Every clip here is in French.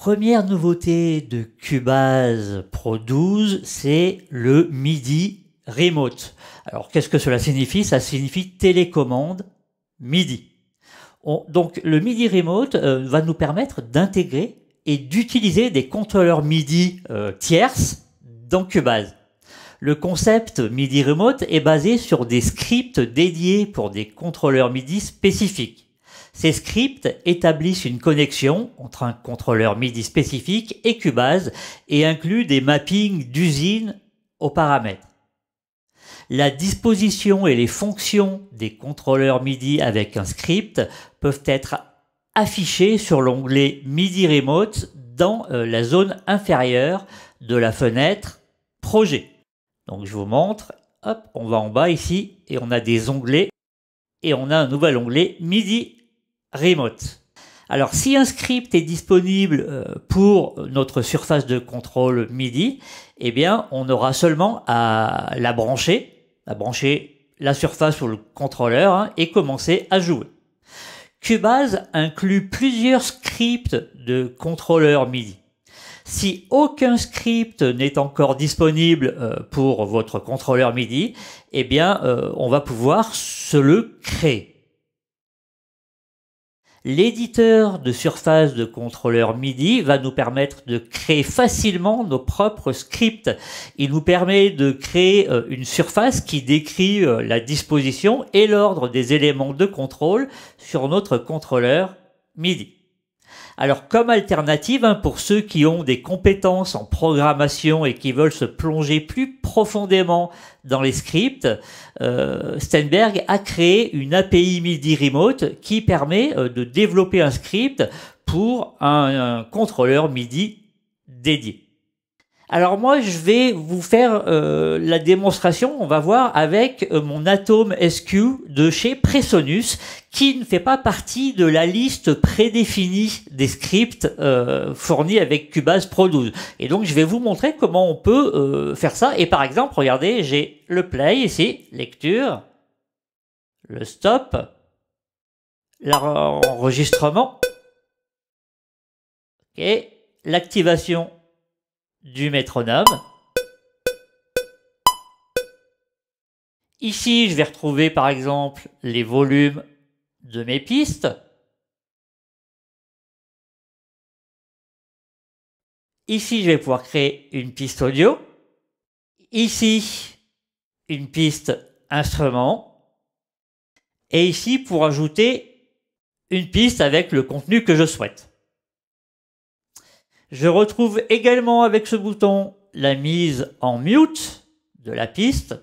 Première nouveauté de Cubase Pro 12, c'est le MIDI Remote. Alors qu'est-ce que cela signifie Ça signifie télécommande MIDI. donc le MIDI Remote euh, va nous permettre d'intégrer et d'utiliser des contrôleurs MIDI euh, tierces dans Cubase. Le concept MIDI Remote est basé sur des scripts dédiés pour des contrôleurs MIDI spécifiques. Ces scripts établissent une connexion entre un contrôleur MIDI spécifique et Cubase et incluent des mappings d'usines aux paramètres. La disposition et les fonctions des contrôleurs MIDI avec un script peuvent être affichées sur l'onglet MIDI Remote dans euh, la zone inférieure de la fenêtre Projet. Donc je vous montre, hop, on va en bas ici et on a des onglets et on a un nouvel onglet MIDI remote. Alors si un script est disponible euh, pour notre surface de contrôle MIDI, eh bien on aura seulement à la brancher, à brancher la surface sur le contrôleur hein, et commencer à jouer. Cubase inclut plusieurs scripts de contrôleur MIDI. Si aucun script n'est encore disponible euh, pour votre contrôleur MIDI, eh bien euh, on va pouvoir se le créer. L'éditeur de surface de contrôleur MIDI va nous permettre de créer facilement nos propres scripts. Il nous permet de créer euh, une surface qui décrit euh, la disposition et l'ordre des éléments de contrôle sur notre contrôleur MIDI. Alors comme alternative, hein, pour ceux qui ont des compétences en programmation et qui veulent se plonger plus profondément dans les scripts, euh, Steinberg a créé une API MIDI Remote qui permet euh, de développer un script pour un contrôleur MIDI dédié. Alors moi, je vais vous faire euh, la démonstration, on va voir, avec euh, mon atome SQ de chez Presonus, qui ne fait pas partie de la liste prédéfinie des scripts euh, fournis avec Cubase Pro 12. Et donc, je vais vous montrer comment on peut faire ça. Et par exemple, regardez, j'ai le play ici, lecture, le stop, l'enregistrement, et l'activation du métronome. Ici, je vais retrouver par exemple les volumes de mes pistes. Ici, je vais pouvoir créer une piste audio. Ici, une piste instrument. Et ici, pour ajouter une piste avec le contenu que je souhaite. Je retrouve également avec ce bouton la mise en mute de la piste,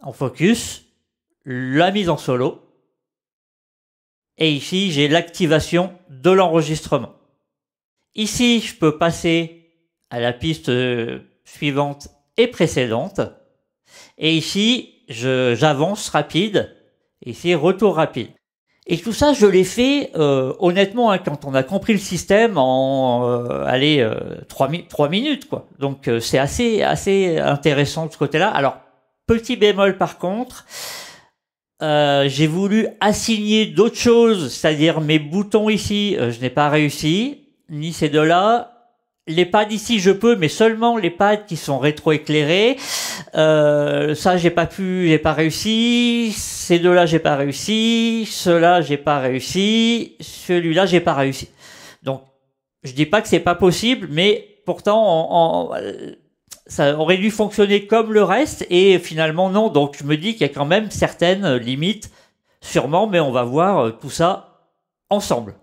en focus, la mise en solo. Et ici, j'ai l'activation de l'enregistrement. Ici, je peux passer à la piste euh, suivante et précédente. Et ici, j'avance rapide. Ici, retour rapide. Et tout ça, je l'ai fait euh, honnêtement hein, quand on a compris le système en euh, allez euh, trois, minutes quoi. Donc c'est assez assez intéressant de ce côté-là. Alors petit bémol par contre, j'ai voulu assigner d'autres choses, c'est-à-dire mes boutons ici, je n'ai pas réussi ni ces deux-là les pads ici je peux, mais seulement les pads qui sont rétroéclairés. Euh, ça j'ai pas pu, j'ai pas réussi. Ces deux-là j'ai pas réussi. Ceux-là j'ai pas réussi. Celui-là j'ai pas réussi. Donc je dis pas que c'est pas possible, mais pourtant ça aurait dû fonctionner comme le reste et finalement non. Donc je me dis qu'il y a quand même certaines limites, sûrement, mais on va voir euh, tout ça ensemble.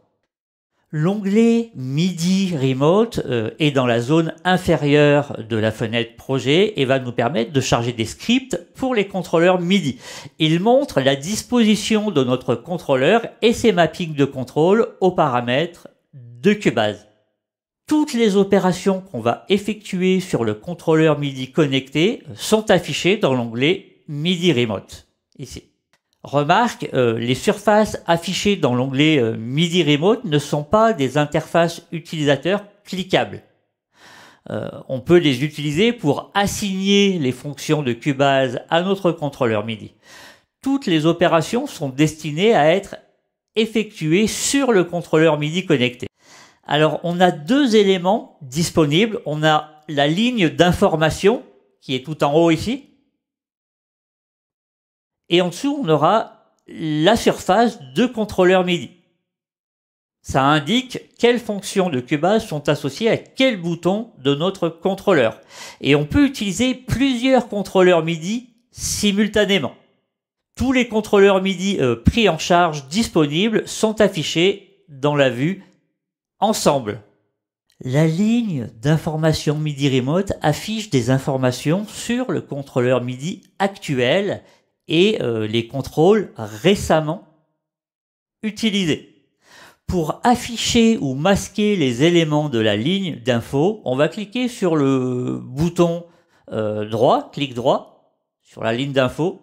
L'onglet MIDI Remote euh, est dans la zone inférieure de la fenêtre projet et va nous permettre de charger des scripts pour les contrôleurs MIDI. Il montre la disposition de notre contrôleur et ses mappings de contrôle aux paramètres de Cubase. Toutes les opérations qu'on va effectuer sur le contrôleur MIDI connecté sont affichées dans l'onglet MIDI Remote. Ici. Remarque, euh, les surfaces affichées dans l'onglet euh, MIDI Remote ne sont pas des interfaces utilisateurs cliquables. Euh, on peut les utiliser pour assigner les fonctions de Cubase à notre contrôleur MIDI. Toutes les opérations sont destinées à être effectuées sur le contrôleur MIDI connecté. Alors on a deux éléments disponibles. On a la ligne d'information qui est tout en haut ici, et en dessous, on aura la surface de contrôleur MIDI. Ça indique quelles fonctions de cubase sont associées à quel bouton de notre contrôleur. Et on peut utiliser plusieurs contrôleurs MIDI simultanément. Tous les contrôleurs MIDI euh, pris en charge disponibles sont affichés dans la vue ensemble. La ligne d'information MIDI Remote affiche des informations sur le contrôleur MIDI actuel et euh, les contrôles récemment utilisés. Pour afficher ou masquer les éléments de la ligne d'info, on va cliquer sur le bouton euh, droit, clic droit, sur la ligne d'info,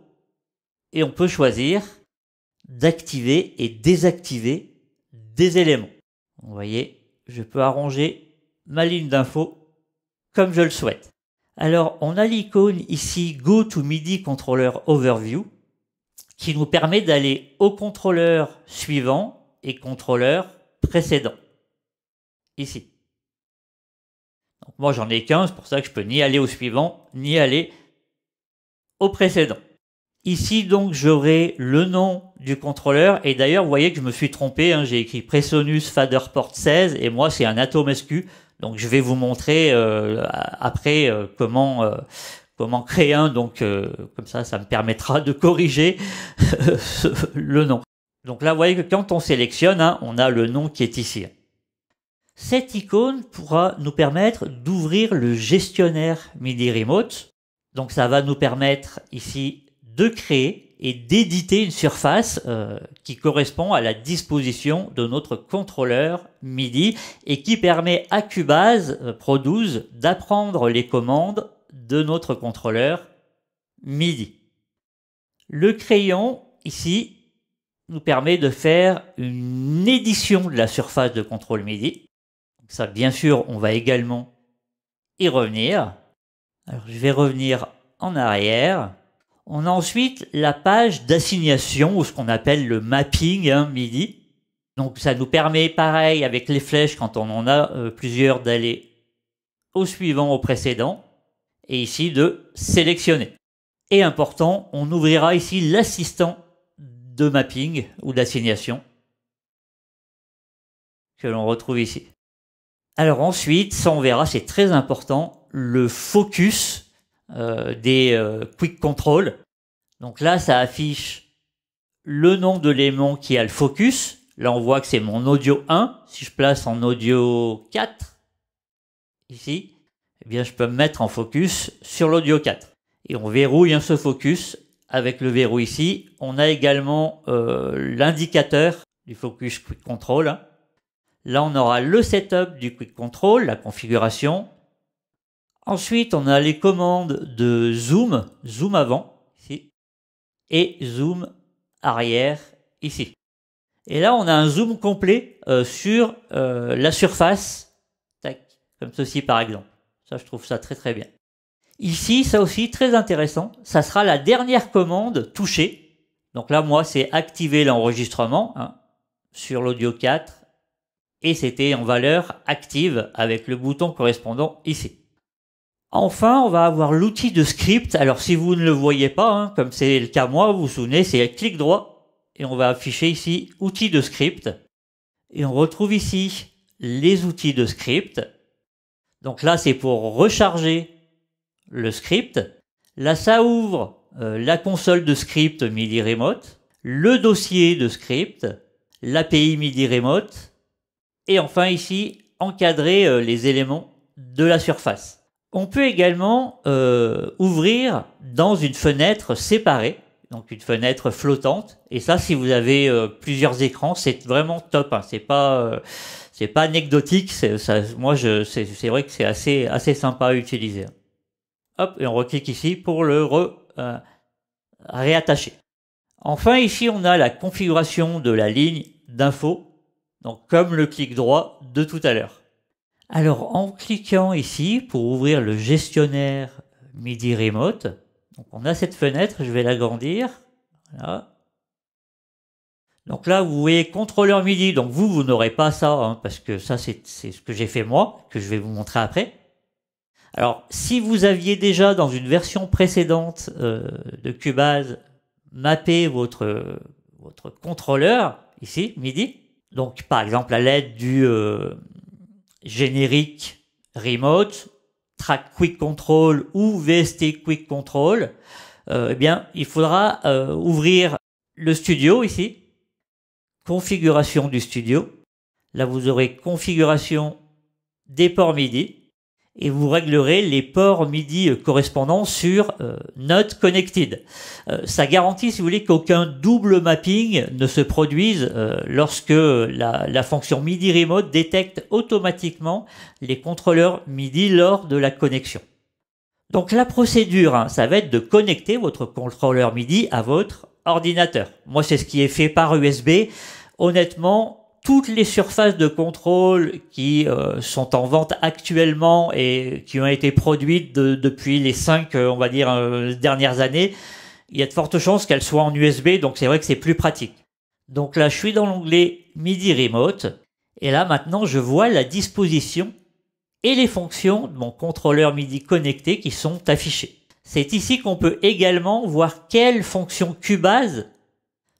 et on peut choisir d'activer et désactiver des éléments. Vous voyez, je peux arranger ma ligne d'info comme je le souhaite. Alors, on a l'icône ici Go to MIDI Controller Overview qui nous permet d'aller au contrôleur suivant et contrôleur précédent. Ici. moi j'en ai 15, pour ça que je peux ni aller au suivant, ni aller au précédent. Ici donc j'aurai le nom du contrôleur, et d'ailleurs vous voyez que je me suis trompé, hein. j'ai écrit Presonus Faderport 16, et moi c'est un Atom SQ, donc je vais vous montrer euh, après euh, comment euh, comment créer un. Donc comme ça, ça me permettra de corriger le nom. Donc là, vous voyez que quand on sélectionne, hein, on a le nom qui est ici. Cette icône pourra nous permettre d'ouvrir le gestionnaire MIDI Remote. Donc ça va nous permettre ici de créer et d'éditer une surface euh, qui correspond à la disposition de notre contrôleur MIDI et qui permet à Cubase euh, Pro 12 d'apprendre les commandes de notre contrôleur MIDI. Le crayon, ici, nous permet de faire une édition de la surface de contrôle MIDI. Ça, bien sûr, on va également y revenir. Alors, je vais revenir en arrière. On a ensuite la page d'assignation, ou ce qu'on appelle le mapping hein, MIDI. Donc ça nous permet, pareil, avec les flèches, quand on en a euh, plusieurs, d'aller au suivant, au précédent, et ici de sélectionner. Et important, on ouvrira ici l'assistant de mapping ou d'assignation que l'on retrouve ici. Alors ensuite, ça on verra, c'est très important, le focus euh, des euh, quick control. Donc là, ça affiche le nom de l'aimant qui a le focus. Là, on voit que c'est mon audio 1. Si je place en audio 4, ici, eh bien, je peux me mettre en focus sur l'audio 4. Et on verrouille hein, ce focus avec le verrou ici. On a également euh, l'indicateur du focus quick control. Là, on aura le setup du quick control, la configuration, Ensuite, on a les commandes de zoom, zoom avant, ici, et zoom arrière, ici. Et là, on a un zoom complet euh, sur euh, la surface, tac, comme ceci par exemple. Ça, je trouve ça très très bien. Ici, ça aussi, très intéressant, ça sera la dernière commande touchée. Donc là, moi, c'est activer l'enregistrement hein, sur l'audio 4, et c'était en valeur active avec le bouton correspondant ici. Enfin, on va avoir l'outil de script. Alors, si vous ne le voyez pas, hein, comme c'est le cas moi, vous vous souvenez, c'est clic droit. Et on va afficher ici outils de script. Et on retrouve ici les outils de script. Donc là, c'est pour recharger le script. Là, ça ouvre euh, la console de script MIDI Remote, le dossier de script, l'API MIDI Remote, et enfin ici, encadrer euh, les éléments de la surface. On peut également euh, ouvrir dans une fenêtre séparée, donc une fenêtre flottante. Et ça, si vous avez euh, plusieurs écrans, c'est vraiment top. Hein. C'est pas euh, c'est pas anecdotique. Ça, moi, c'est vrai que c'est assez assez sympa à utiliser. Hop, et on reclique ici pour le re, réattacher. Enfin, ici, on a la configuration de la ligne d'info, donc comme le clic droit de tout à l'heure. Alors, en cliquant ici pour ouvrir le gestionnaire MIDI Remote, donc on a cette fenêtre, je vais l'agrandir. Voilà. Donc là, vous voyez contrôleur MIDI. Donc vous, vous n'aurez pas ça, hein, parce que ça, c'est ce que j'ai fait moi, que je vais vous montrer après. Alors, si vous aviez déjà dans une version précédente euh, de Cubase mappé votre, votre contrôleur, ici, MIDI, donc par exemple à l'aide du, euh, générique remote, track quick control ou VST quick control, euh, eh bien, il faudra euh, ouvrir le studio ici, configuration du studio. Là, vous aurez configuration des ports MIDI et vous réglerez les ports MIDI euh, correspondants sur euh, Not Connected. Euh, ça garantit, si vous voulez, qu'aucun double mapping ne se produise euh, lorsque la, fonction MIDI Remote détecte automatiquement les contrôleurs MIDI lors de la connexion. Donc la procédure, hein, ça va être de connecter votre contrôleur MIDI à votre ordinateur. Moi, c'est ce qui est fait par USB. Honnêtement, toutes les surfaces de contrôle qui euh, sont en vente actuellement et qui ont été produites depuis les cinq, euh, on va dire, euh, dernières années, il y a de fortes chances qu'elles soient en USB, donc c'est vrai que c'est plus pratique. Donc là, je suis dans l'onglet MIDI Remote, et là maintenant, je vois la disposition et les fonctions de mon contrôleur MIDI connecté qui sont affichées. C'est ici qu'on peut également voir quelles fonctions Cubase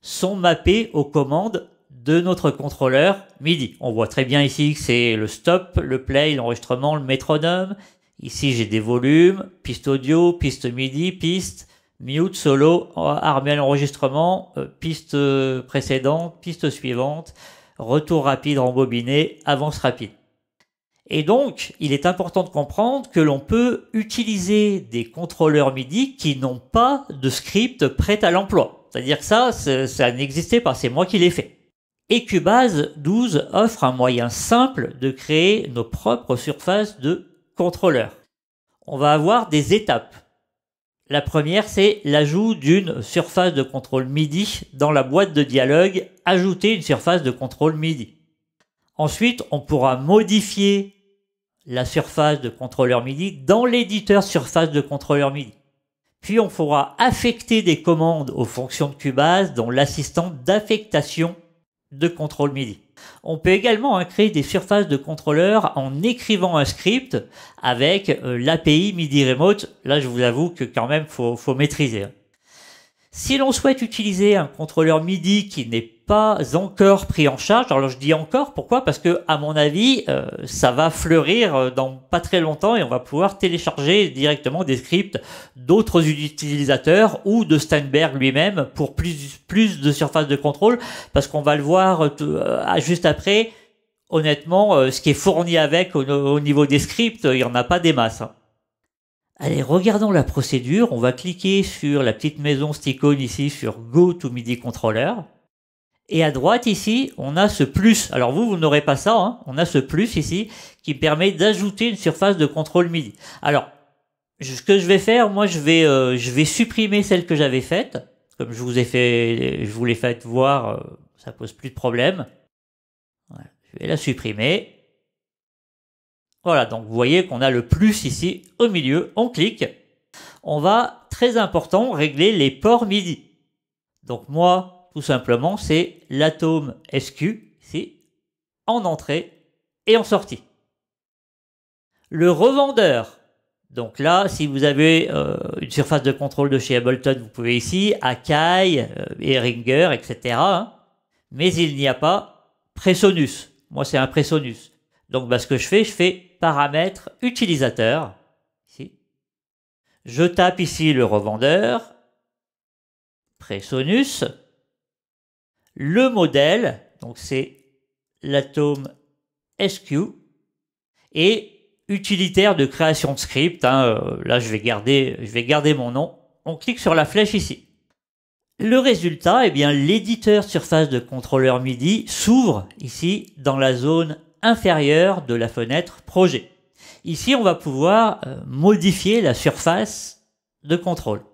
sont mappées aux commandes de notre contrôleur MIDI. On voit très bien ici que c'est le stop, le play, l'enregistrement, le métronome. Ici, j'ai des volumes, piste audio, piste MIDI, piste mute, solo, armé à l'enregistrement, euh, piste euh, précédente, piste suivante, retour rapide rembobiné, avance rapide. Et donc, il est important de comprendre que l'on peut utiliser des contrôleurs MIDI qui n'ont pas de script prêt à l'emploi. C'est-à-dire que ça, ça n'existait pas, c'est moi qui l'ai fait. Et Cubase 12 offre un moyen simple de créer nos propres surfaces de contrôleurs. On va avoir des étapes. La première, c'est l'ajout d'une surface de contrôle MIDI dans la boîte de dialogue Ajouter une surface de contrôle MIDI. Ensuite, on pourra modifier la surface de contrôleur MIDI dans l'éditeur surface de contrôleur MIDI. Puis on pourra affecter des commandes aux fonctions de Cubase dont l'assistant d'affectation de contrôle MIDI. On peut également hein, créer des surfaces de contrôleurs en écrivant un script avec euh, l'API MIDI Remote. Là, je vous avoue que quand même, faut, faut maîtriser. Hein. Si l'on souhaite utiliser un contrôleur MIDI qui n'est pas encore pris en charge, alors je dis encore, pourquoi Parce que à mon avis, euh, ça va fleurir euh, dans pas très longtemps et on va pouvoir télécharger directement des scripts d'autres utilisateurs ou de Steinberg lui-même pour plus, de surface de contrôle, parce qu'on va le voir euh, juste après. Honnêtement, ce qui est fourni avec au, niveau des scripts, il n'y en a pas des masses. Hein. Allez, regardons la procédure. On va cliquer sur la petite maison cette icône ici sur Go to MIDI Controller. Et à droite ici, on a ce plus. Alors vous, vous n'aurez pas ça. Hein. On a ce plus ici qui permet d'ajouter une surface de contrôle MIDI. Alors, ce que je vais faire, moi, je vais, euh, je vais supprimer celle que j'avais faite. Comme je vous ai fait, je vous l'ai fait voir, euh, ça pose plus de problème. Je vais la supprimer. Voilà, donc vous voyez qu'on a le plus ici au milieu, on clique. On va, très important, régler les ports MIDI. Donc moi, tout simplement, c'est l'atome SQ, ici, en entrée et en sortie. Le revendeur. Donc là, si vous avez euh, une surface de contrôle de chez Ableton, vous pouvez ici, Akai, Eringer, euh, Ehringer, etc. Hein. Mais il n'y a pas Presonus. Moi, c'est un Presonus. Donc, bah, ce que je fais, je fais paramètres utilisateur. Ici. Je tape ici le revendeur, pressonus, le modèle, donc c'est l'atome SQ, et utilitaire de création de script. Hein, euh, là, je vais, garder, je vais garder mon nom. On clique sur la flèche ici. Le résultat, eh bien, l'éditeur surface de contrôleur MIDI s'ouvre ici dans la zone inférieure de la fenêtre projet. Ici, on va pouvoir euh, modifier la surface de contrôle.